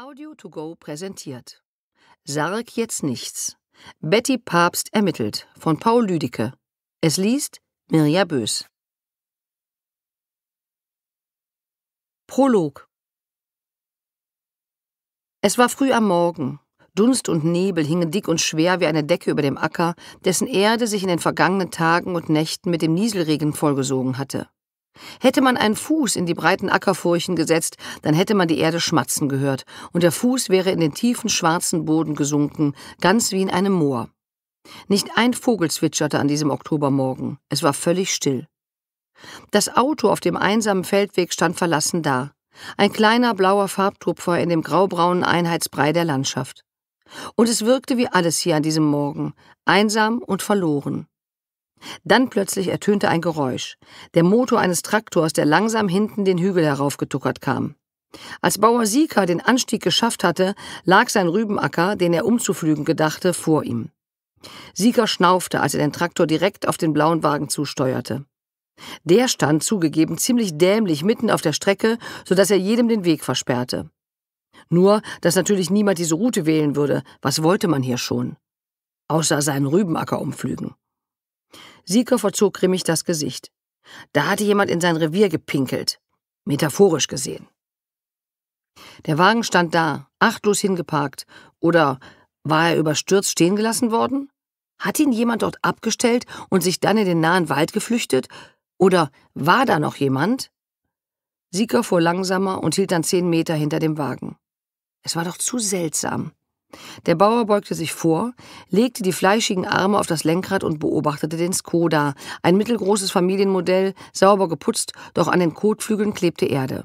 Audio to go präsentiert. Sarg jetzt nichts. Betty Papst ermittelt von Paul Lüdecke. Es liest Mirja Bös. Prolog. Es war früh am Morgen. Dunst und Nebel hingen dick und schwer wie eine Decke über dem Acker, dessen Erde sich in den vergangenen Tagen und Nächten mit dem Nieselregen vollgesogen hatte. Hätte man einen Fuß in die breiten Ackerfurchen gesetzt, dann hätte man die Erde schmatzen gehört, und der Fuß wäre in den tiefen schwarzen Boden gesunken, ganz wie in einem Moor. Nicht ein Vogel zwitscherte an diesem Oktobermorgen, es war völlig still. Das Auto auf dem einsamen Feldweg stand verlassen da, ein kleiner blauer Farbtupfer in dem graubraunen Einheitsbrei der Landschaft. Und es wirkte wie alles hier an diesem Morgen, einsam und verloren. Dann plötzlich ertönte ein Geräusch. Der Motor eines Traktors, der langsam hinten den Hügel heraufgetuckert kam. Als Bauer Sieker den Anstieg geschafft hatte, lag sein Rübenacker, den er umzuflügen gedachte, vor ihm. Sieger schnaufte, als er den Traktor direkt auf den blauen Wagen zusteuerte. Der stand zugegeben ziemlich dämlich mitten auf der Strecke, so dass er jedem den Weg versperrte. Nur, dass natürlich niemand diese Route wählen würde, was wollte man hier schon? Außer seinen Rübenacker umflügen. Sieger verzog grimmig das Gesicht. Da hatte jemand in sein Revier gepinkelt. Metaphorisch gesehen. Der Wagen stand da, achtlos hingeparkt. Oder war er überstürzt stehen gelassen worden? Hat ihn jemand dort abgestellt und sich dann in den nahen Wald geflüchtet? Oder war da noch jemand? Sieger fuhr langsamer und hielt dann zehn Meter hinter dem Wagen. Es war doch zu seltsam, der Bauer beugte sich vor, legte die fleischigen Arme auf das Lenkrad und beobachtete den Skoda, ein mittelgroßes Familienmodell, sauber geputzt, doch an den Kotflügeln klebte Erde.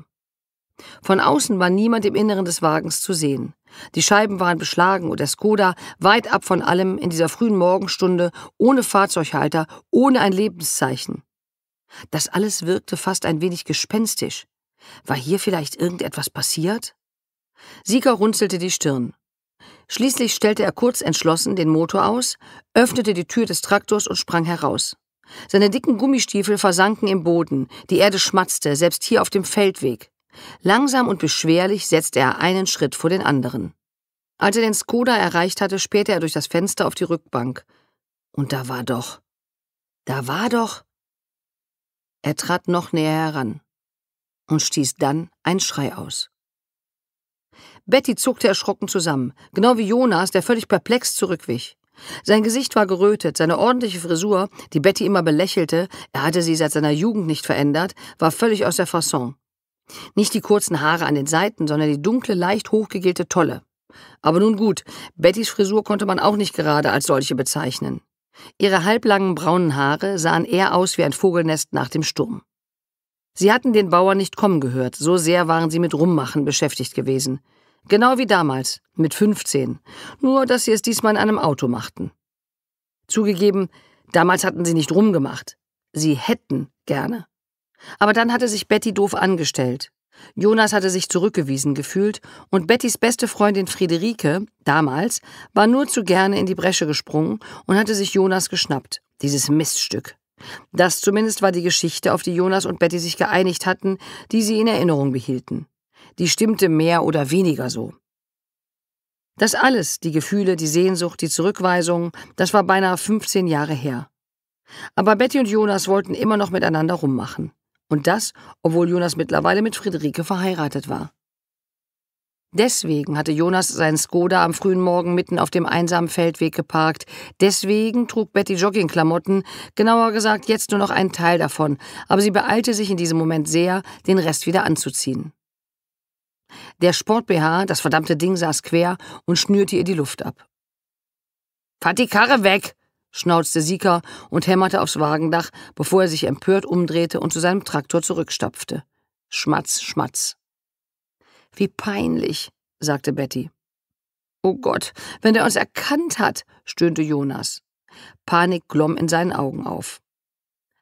Von außen war niemand im Inneren des Wagens zu sehen. Die Scheiben waren beschlagen und der Skoda, weit ab von allem, in dieser frühen Morgenstunde, ohne Fahrzeughalter, ohne ein Lebenszeichen. Das alles wirkte fast ein wenig gespenstisch. War hier vielleicht irgendetwas passiert? Sieger runzelte die Stirn. Schließlich stellte er kurz entschlossen den Motor aus, öffnete die Tür des Traktors und sprang heraus. Seine dicken Gummistiefel versanken im Boden, die Erde schmatzte, selbst hier auf dem Feldweg. Langsam und beschwerlich setzte er einen Schritt vor den anderen. Als er den Skoda erreicht hatte, spähte er durch das Fenster auf die Rückbank. Und da war doch. Da war doch. Er trat noch näher heran und stieß dann einen Schrei aus. Betty zuckte erschrocken zusammen, genau wie Jonas, der völlig perplex zurückwich. Sein Gesicht war gerötet, seine ordentliche Frisur, die Betty immer belächelte, er hatte sie seit seiner Jugend nicht verändert, war völlig aus der Fasson. Nicht die kurzen Haare an den Seiten, sondern die dunkle, leicht hochgegelte Tolle. Aber nun gut, Bettys Frisur konnte man auch nicht gerade als solche bezeichnen. Ihre halblangen braunen Haare sahen eher aus wie ein Vogelnest nach dem Sturm. Sie hatten den Bauern nicht kommen gehört, so sehr waren sie mit Rummachen beschäftigt gewesen. Genau wie damals, mit 15. Nur, dass sie es diesmal in einem Auto machten. Zugegeben, damals hatten sie nicht rumgemacht. Sie hätten gerne. Aber dann hatte sich Betty doof angestellt. Jonas hatte sich zurückgewiesen gefühlt und Bettys beste Freundin Friederike, damals, war nur zu gerne in die Bresche gesprungen und hatte sich Jonas geschnappt. Dieses Miststück. Das zumindest war die Geschichte, auf die Jonas und Betty sich geeinigt hatten, die sie in Erinnerung behielten die stimmte mehr oder weniger so. Das alles, die Gefühle, die Sehnsucht, die Zurückweisung, das war beinahe 15 Jahre her. Aber Betty und Jonas wollten immer noch miteinander rummachen. Und das, obwohl Jonas mittlerweile mit Friederike verheiratet war. Deswegen hatte Jonas seinen Skoda am frühen Morgen mitten auf dem einsamen Feldweg geparkt. Deswegen trug Betty Joggingklamotten, genauer gesagt jetzt nur noch einen Teil davon, aber sie beeilte sich in diesem Moment sehr, den Rest wieder anzuziehen. Der Sport-BH, das verdammte Ding, saß quer und schnürte ihr die Luft ab. Fahrt die Karre weg! schnauzte Sika und hämmerte aufs Wagendach, bevor er sich empört umdrehte und zu seinem Traktor zurückstapfte. Schmatz, schmatz. Wie peinlich, sagte Betty. Oh Gott, wenn er uns erkannt hat, stöhnte Jonas. Panik glomm in seinen Augen auf.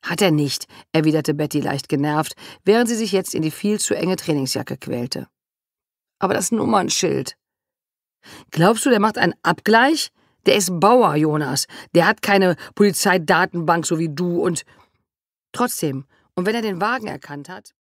Hat er nicht, erwiderte Betty leicht genervt, während sie sich jetzt in die viel zu enge Trainingsjacke quälte aber das Nummernschild. Glaubst du, der macht einen Abgleich? Der ist Bauer, Jonas. Der hat keine Polizeidatenbank so wie du und. Trotzdem, und wenn er den Wagen erkannt hat.